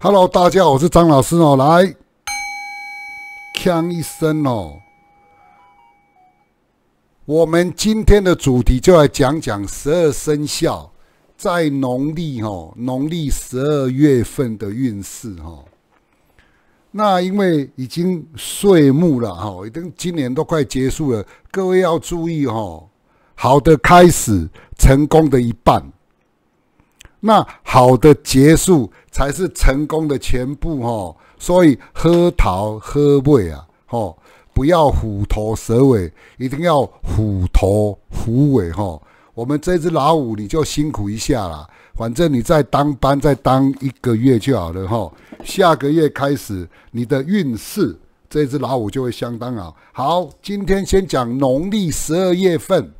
Hello，大家，好，我是张老师哦。来，呛一声哦。我们今天的主题就来讲讲十二生肖在农历哦，农历十二月份的运势哦。那因为已经岁末了哈，已经今年都快结束了，各位要注意哈。好的开始，成功的一半。那好的结束才是成功的全部哦，所以喝桃喝尾啊，哦，不要虎头蛇尾，一定要虎头虎尾哈。我们这只老虎你就辛苦一下啦，反正你再当班再当一个月就好了哈。下个月开始你的运势，这只老虎就会相当好。好，今天先讲农历十二月份，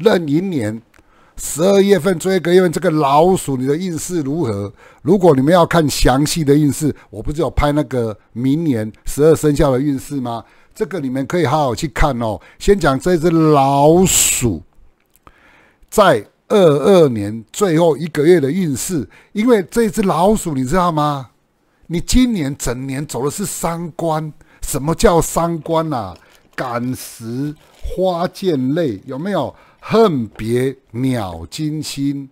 壬寅年。十二月份追个月，这个老鼠你的运势如何？如果你们要看详细的运势，我不是有拍那个明年十二生肖的运势吗？这个你们可以好好去看哦。先讲这只老鼠在二二年最后一个月的运势，因为这只老鼠你知道吗？你今年整年走的是三关，什么叫三关呐？感时花溅泪，有没有？恨别鸟惊心，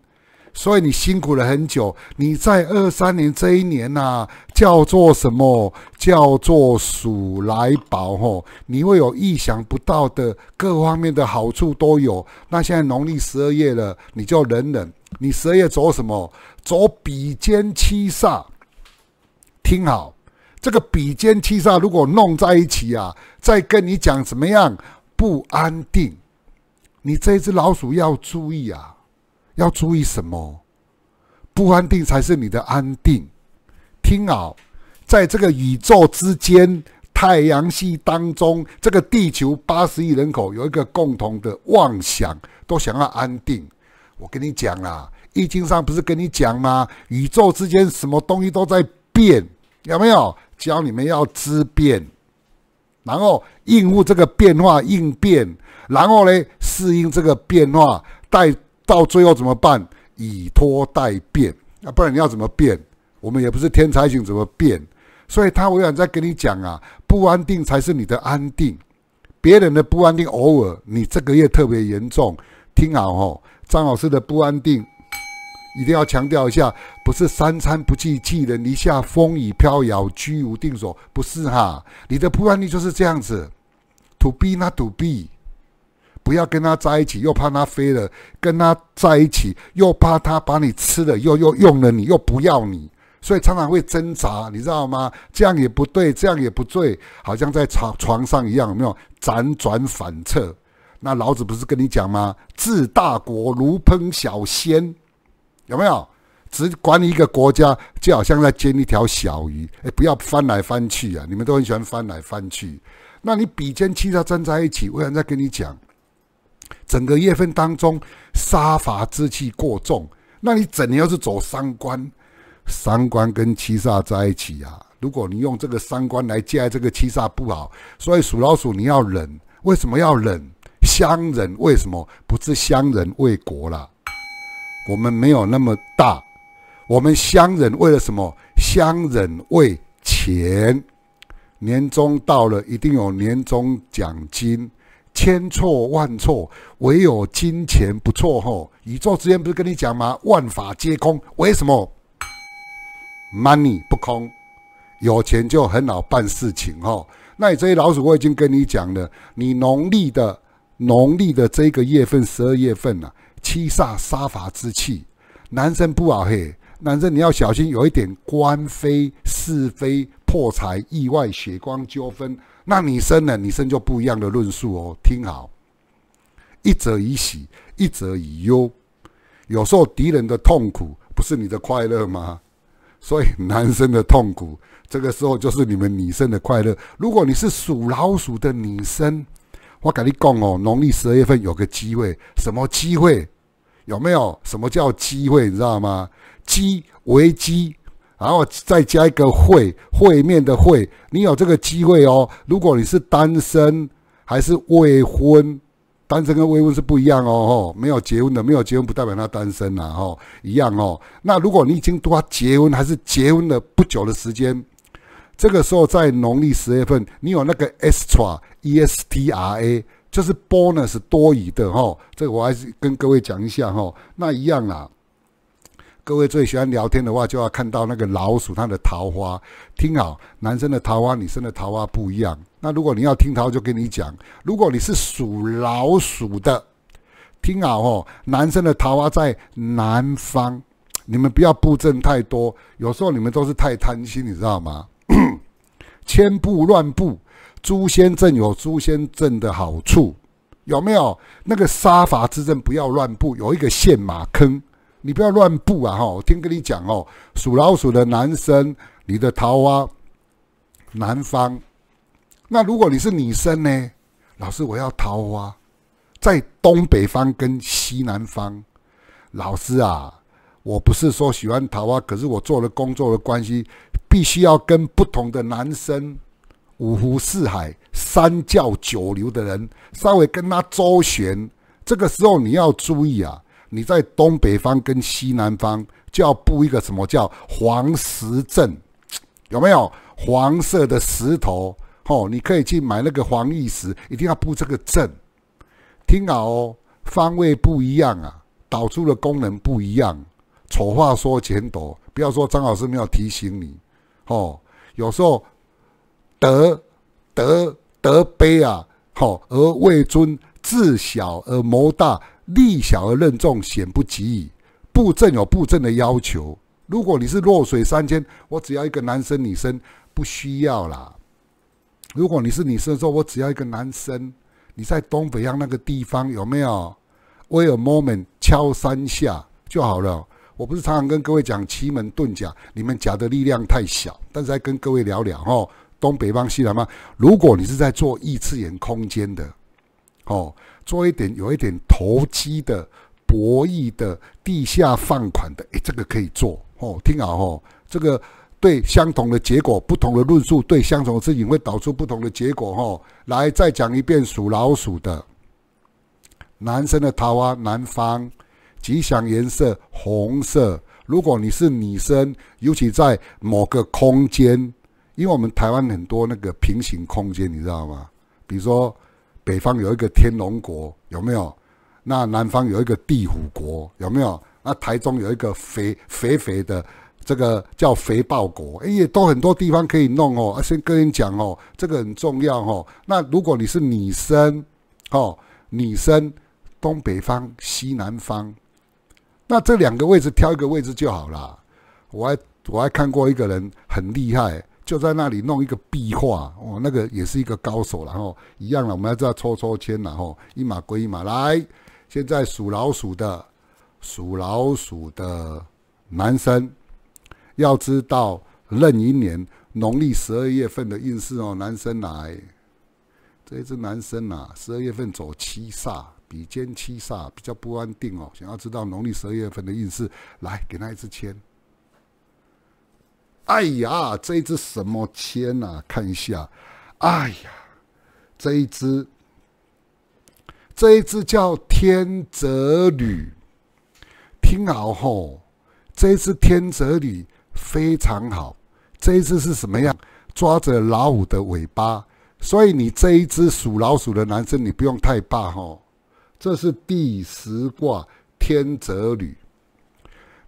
所以你辛苦了很久。你在二三年这一年啊，叫做什么？叫做鼠来宝吼，你会有意想不到的各方面的好处都有。那现在农历十二月了，你就忍忍。你十二月走什么？走比肩七煞。听好，这个比肩七煞如果弄在一起啊，再跟你讲怎么样不安定。你这只老鼠要注意啊！要注意什么？不安定才是你的安定。听好，在这个宇宙之间、太阳系当中，这个地球八十亿人口有一个共同的妄想，都想要安定。我跟你讲啊，《易经》上不是跟你讲吗？宇宙之间什么东西都在变，有没有？教你们要知变，然后。应付这个变化应变，然后呢适应这个变化，待到最后怎么办？以托代变啊，不然你要怎么变？我们也不是天才型，怎么变？所以他永远在跟你讲啊，不安定才是你的安定，别人的不安定偶尔，你这个月特别严重。听好哦，张老师的不安定。一定要强调一下，不是三餐不继寄人篱下、风雨飘摇、居无定所，不是哈。你的不安力就是这样子，土逼，那土逼，不要跟他在一起，又怕他飞了；跟他在一起，又怕他把你吃了，又又用了你，又不要你，所以常常会挣扎，你知道吗？这样也不对，这样也不对，好像在床床上一样，有没有辗转反侧？那老子不是跟你讲吗？治大国如烹小鲜。有没有只管理一个国家，就好像在煎一条小鱼，哎，不要翻来翻去啊！你们都很喜欢翻来翻去。那你比肩七煞站在一起，我想再跟你讲，整个月份当中杀伐之气过重。那你整年要是走三关，三关跟七煞在一起啊！如果你用这个三关来戒这个七煞不好，所以属老鼠你要忍。为什么要忍？相忍？为什么不自相忍为国了？我们没有那么大，我们乡人为了什么？乡人为钱，年终到了一定有年终奖金，千错万错，唯有金钱不错吼。宇宙之间不是跟你讲吗？万法皆空，为什么？Money 不空，有钱就很好办事情吼。那你这些老鼠，我已经跟你讲了，你农历的农历的这个月份，十二月份呢？七煞杀伐之气，男生不好嘿，男生你要小心，有一点官非是非破财意外血光纠纷。那女生呢？女生就不一样的论述哦，听好，一则以喜，一则以忧。有时候敌人的痛苦不是你的快乐吗？所以男生的痛苦，这个时候就是你们女生的快乐。如果你是属老鼠的女生，我跟你讲哦，农历十二月份有个机会，什么机会？有没有什么叫机会？你知道吗？机为机，然后再加一个会会面的会。你有这个机会哦。如果你是单身还是未婚，单身跟未婚是不一样哦。哦，没有结婚的，没有结婚不代表他单身呐。哦，一样哦。那如果你已经多结婚还是结婚了不久的时间，这个时候在农历十月份，你有那个 S a E S T R A。就是 bonus 是多余的哈，这我还是跟各位讲一下哈。那一样啦。各位最喜欢聊天的话，就要看到那个老鼠它的桃花。听好，男生的桃花、女生的桃花不一样。那如果你要听桃，就跟你讲，如果你是属老鼠的，听好哦，男生的桃花在南方。你们不要布阵太多，有时候你们都是太贪心，你知道吗？千步乱步。诛仙阵有诛仙阵的好处，有没有那个杀伐之阵？不要乱步，有一个陷马坑，你不要乱步啊！哈，我听跟你讲哦，属老鼠的男生，你的桃花南方。那如果你是女生呢？老师，我要桃花，在东北方跟西南方。老师啊，我不是说喜欢桃花，可是我做了工作的关系，必须要跟不同的男生。五湖四海、三教九流的人，稍微跟他周旋。这个时候你要注意啊！你在东北方跟西南方就要布一个什么叫“黄石阵”，有没有？黄色的石头，吼，你可以去买那个黄玉石，一定要布这个阵。听好哦，方位不一样啊，导出的功能不一样。丑话说前头，不要说张老师没有提醒你，吼，有时候。德德德卑啊，好而位尊，自小而谋大，力小而任重，险不及矣。布阵有布阵的要求，如果你是弱水三千，我只要一个男生女生不需要啦。如果你是女生说，我只要一个男生。你在东北样那个地方有没有 m e n 门敲三下就好了？我不是常常跟各位讲奇门遁甲你们甲的力量太小，但是来跟各位聊聊哈。东北方、西南方，如果你是在做异次元空间的，哦，做一点有一点投机的博弈的地下放款的，哎，这个可以做哦。听好哦，这个对相同的结果，不同的论述，对相同的事情会导出不同的结果哦。来，再讲一遍数老鼠的男生的桃花，南方，吉祥颜色红色。如果你是女生，尤其在某个空间。因为我们台湾很多那个平行空间，你知道吗？比如说，北方有一个天龙国，有没有？那南方有一个地虎国，有没有？那台中有一个肥肥肥的这个叫肥豹国，哎，都很多地方可以弄哦。啊、先跟你讲哦，这个很重要哦。那如果你是女生，哦，女生东北方、西南方，那这两个位置挑一个位置就好了。我还我还看过一个人很厉害。就在那里弄一个壁画哦，那个也是一个高手然后一样了，我们要知道抽抽签然后一码归一码来。现在属老鼠的属老鼠的男生，要知道壬寅年农历十二月份的运势哦，男生来，这一只男生呐，十二月份走七煞，比肩七煞比较不安定哦。想要知道农历十二月份的运势，来给他一支签。哎呀，这一只什么签呐？看一下，哎呀，这一只，这一只叫天泽女。听好吼，这一只天泽女非常好。这一只是什么样？抓着老虎的尾巴，所以你这一只属老鼠的男生，你不用太怕吼。这是第十卦天泽女。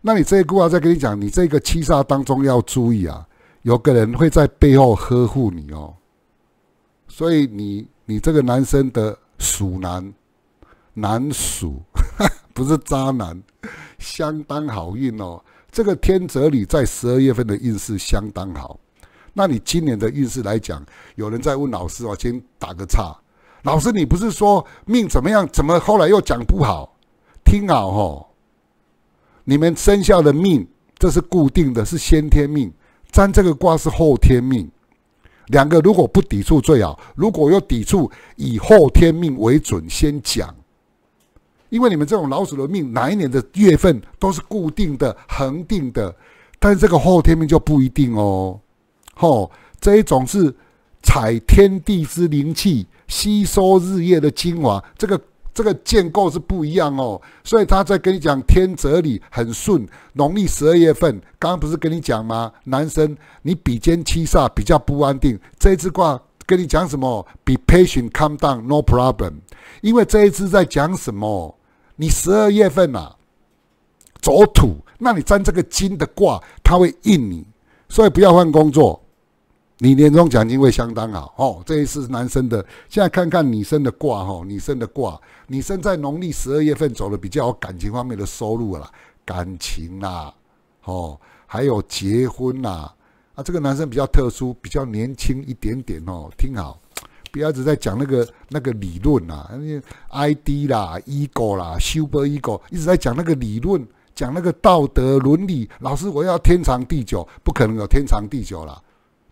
那你这一句话再跟你讲，你这个七煞当中要注意啊，有个人会在背后呵护你哦。所以你你这个男生的属男男属，不是渣男，相当好运哦。这个天泽，女在十二月份的运势相当好。那你今年的运势来讲，有人在问老师哦，先打个岔。老师，你不是说命怎么样？怎么后来又讲不好？听好哦。你们生下的命，这是固定的是先天命，占这个卦是后天命，两个如果不抵触最好。如果有抵触，以后天命为准先讲，因为你们这种老鼠的命，哪一年的月份都是固定的恒定的，但是这个后天命就不一定哦。吼，这一种是采天地之灵气，吸收日夜的精华，这个。这个建构是不一样哦，所以他在跟你讲天泽里很顺。农历十二月份，刚刚不是跟你讲吗？男生你比肩七煞比较不安定，这一支卦跟你讲什么？Be patient, calm down, no problem。因为这一支在讲什么？你十二月份呐，走土，那你占这个金的卦，它会应你，所以不要换工作。你年终奖金会相当好哦。这一次是男生的，现在看看女生的卦哈。女生的卦，女生在农历十二月份走了比较感情方面的收入了，感情啦，哦，还有结婚啦、啊，这个男生比较特殊，比较年轻一点点哦。听好，不要只在讲那个那个理论些 i d 啦、ego 啦、super ego，一直在讲那个理论，讲那个道德伦理。老师，我要天长地久，不可能有天长地久啦。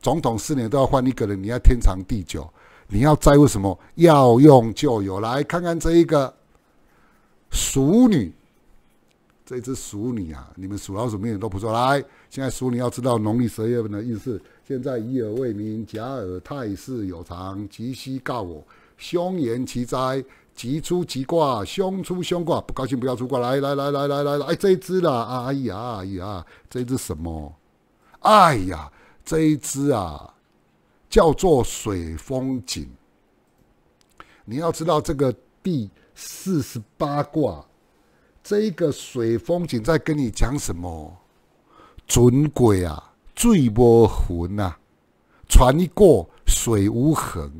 总统四年都要换一个人，你要天长地久，你要在乎什么？要用就有。来看看这一个熟女，这只熟女啊，你们属老鼠命都不错。来，现在鼠女要知道农历十月份的运势。现在以耳为名，假耳泰世有常，吉兮告我。凶言其灾，吉出吉卦，凶出凶卦。不高兴不要出卦。来来来来来来来，哎，这一只啦！啊呀呀，这一只什么？哎呀！这一支啊，叫做水风景。你要知道，这个第四十八卦，这个水风景在跟你讲什么？准鬼啊，醉波魂呐，船一过水无痕。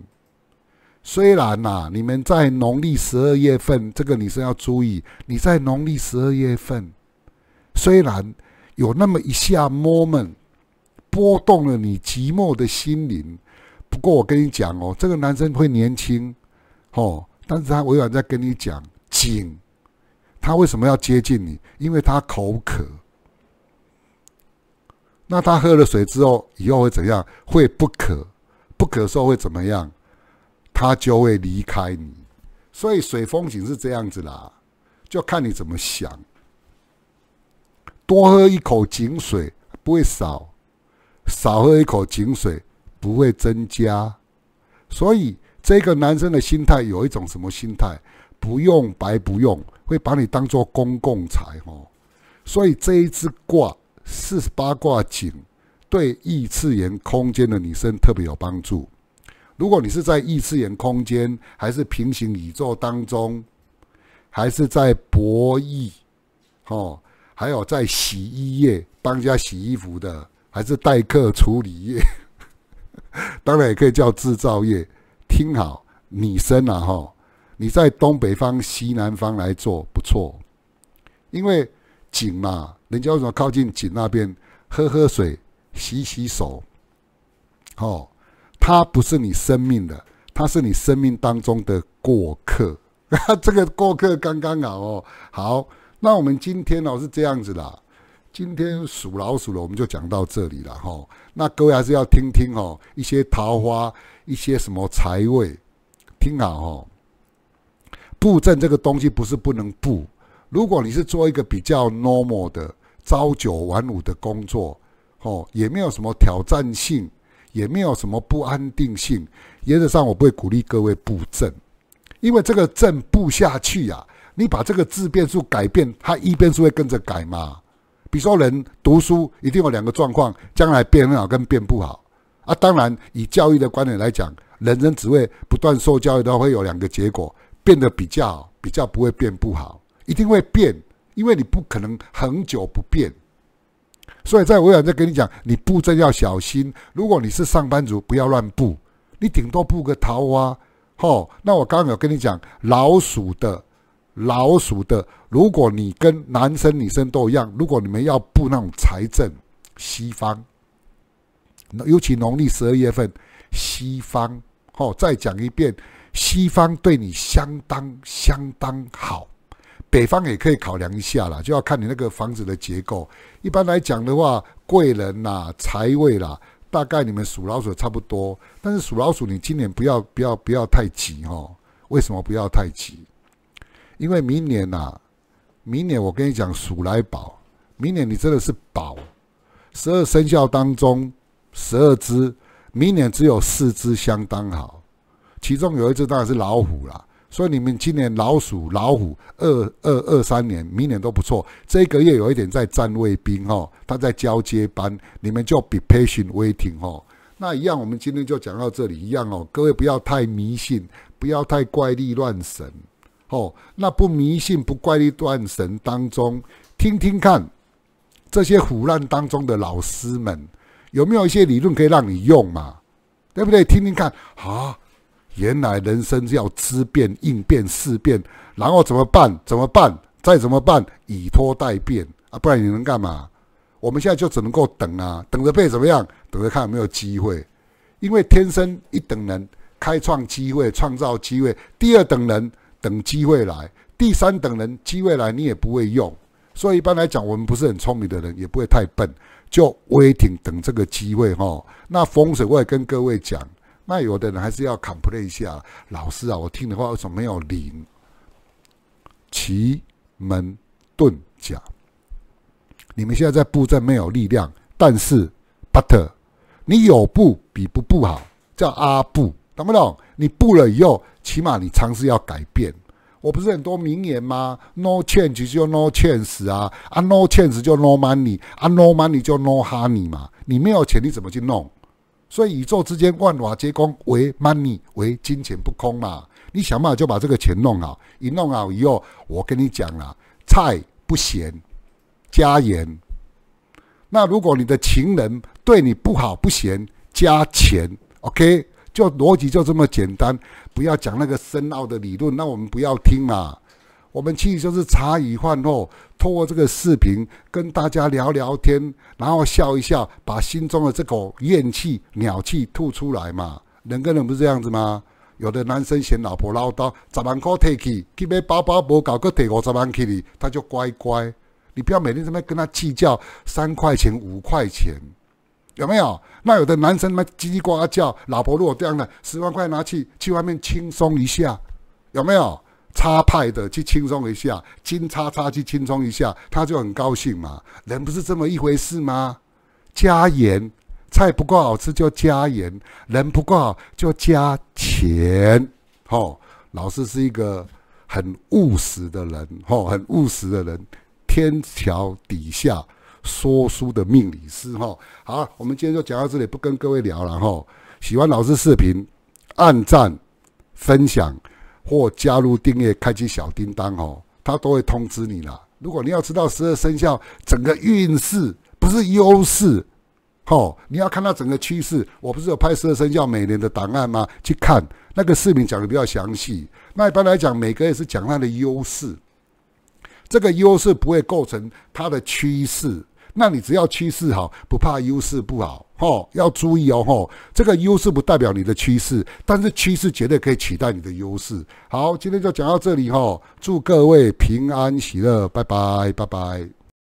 虽然呐，你们在农历十二月份，这个女生要注意，你在农历十二月份，虽然有那么一下 moment。拨动了你寂寞的心灵。不过我跟你讲哦，这个男生会年轻哦，但是他委婉在跟你讲井。他为什么要接近你？因为他口渴。那他喝了水之后，以后会怎样？会不渴？不渴时候会怎么样？他就会离开你。所以水风景是这样子啦，就看你怎么想。多喝一口井水不会少。少喝一口井水不会增加，所以这个男生的心态有一种什么心态？不用白不用，会把你当做公共财哦。所以这一支卦四十八卦井对异次元空间的女生特别有帮助。如果你是在异次元空间，还是平行宇宙当中，还是在博弈，哦，还有在洗衣液帮家洗衣服的。还是代客处理业，当然也可以叫制造业。听好，女生啊哈，你在东北方、西南方来做不错，因为井嘛，人家说靠近井那边，喝喝水、洗洗手，哦，它不是你生命的，它是你生命当中的过客。啊，这个过客刚刚好哦。好，那我们今天哦是这样子啦。今天数老鼠了，我们就讲到这里了哈。那各位还是要听听哦，一些桃花，一些什么财位，听好哈。布阵这个东西不是不能布，如果你是做一个比较 normal 的朝九晚五的工作，哦，也没有什么挑战性，也没有什么不安定性，原则上我不会鼓励各位布阵，因为这个阵布下去呀，你把这个质变数改变，它一变数会跟着改嘛。比如说，人读书一定有两个状况：将来变好跟变不好。啊，当然以教育的观点来讲，人生只会不断受教育，都会有两个结果，变得比较比较不会变不好，一定会变，因为你不可能很久不变。所以在我也在跟你讲，你布阵要小心。如果你是上班族，不要乱布，你顶多布个桃花。吼，那我刚刚有跟你讲老鼠的。老鼠的，如果你跟男生女生都一样，如果你们要布那种财政，西方，尤其农历十二月份，西方哦，再讲一遍，西方对你相当相当好，北方也可以考量一下啦，就要看你那个房子的结构。一般来讲的话，贵人呐，财位啦，大概你们属老鼠差不多，但是属老鼠，你今年不要不要不要太急哦。为什么不要太急？因为明年呐，明年我跟你讲鼠来宝，明年你真的是宝。十二生肖当中十二只，明年只有四只相当好，其中有一只当然是老虎啦。所以你们今年老鼠、老虎二二二三年明年都不错。这个月有一点在站卫兵哦，他在交接班，你们就 a i 培训 n g 哦。那一样，我们今天就讲到这里一样哦。各位不要太迷信，不要太怪力乱神。哦，那不迷信不怪力断神当中，听听看，这些腐烂当中的老师们有没有一些理论可以让你用嘛？对不对？听听看啊，原来人生要知变应变事变，然后怎么办？怎么办？再怎么办？以托待变啊，不然你能干嘛？我们现在就只能够等啊，等着被怎么样，等着看有没有机会，因为天生一等人开创机会创造机会，第二等人。等机会来，第三等人机会来，你也不会用。所以一般来讲，我们不是很聪明的人，也不会太笨，就 waiting 等这个机会哈。那风水我也跟各位讲，那有的人还是要 complain 下，老师啊，我听的话为什么没有灵？奇门遁甲，你们现在在布阵没有力量，但是 b u t 你有布比不布好，叫阿布。懂不懂？你不了以后，起码你尝试要改变。我不是很多名言吗？No change 就 no chance 啊！啊，no chance 就 no money 啊，no money 就 no honey 嘛。你没有钱，你怎么去弄？所以宇宙之间万法皆空，唯 money 唯金钱不空嘛。你想办法就把这个钱弄好，一弄好以后，我跟你讲啦，菜不咸加盐。那如果你的情人对你不好不咸加钱，OK？就逻辑就这么简单，不要讲那个深奥的理论，那我们不要听嘛。我们其实就是茶余饭后，透过这个视频跟大家聊聊天，然后笑一笑，把心中的这口怨气、鸟气吐出来嘛。人跟人不是这样子吗？有的男生嫌老婆唠叨，十万块退去，去被爸爸婆搞个退五十万去你，他就乖乖。你不要每天在那跟他计较三块钱、五块钱。有没有？那有的男生嘛叽叽呱呱叫，老婆如果这样的，十万块拿去去外面轻松一下，有没有？叉派的去轻松一下，金叉叉去轻松一下，他就很高兴嘛。人不是这么一回事吗？加盐，菜不够好吃就加盐；人不够好就加钱。吼，老师是一个很务实的人，吼，很务实的人。天桥底下。说书的命理师哈，好，我们今天就讲到这里，不跟各位聊了哈。喜欢老师视频，按赞、分享或加入订阅，开启小叮当哦，他都会通知你啦。如果你要知道十二生肖整个运势，不是优势，哈，你要看到整个趋势。我不是有拍十二生肖每年的档案吗？去看那个视频讲的比较详细。那一般来讲，每个月是讲它的优势，这个优势不会构成它的趋势。那你只要趋势好，不怕优势不好，吼，要注意哦，吼，这个优势不代表你的趋势，但是趋势绝对可以取代你的优势。好，今天就讲到这里，吼，祝各位平安喜乐，拜拜，拜拜。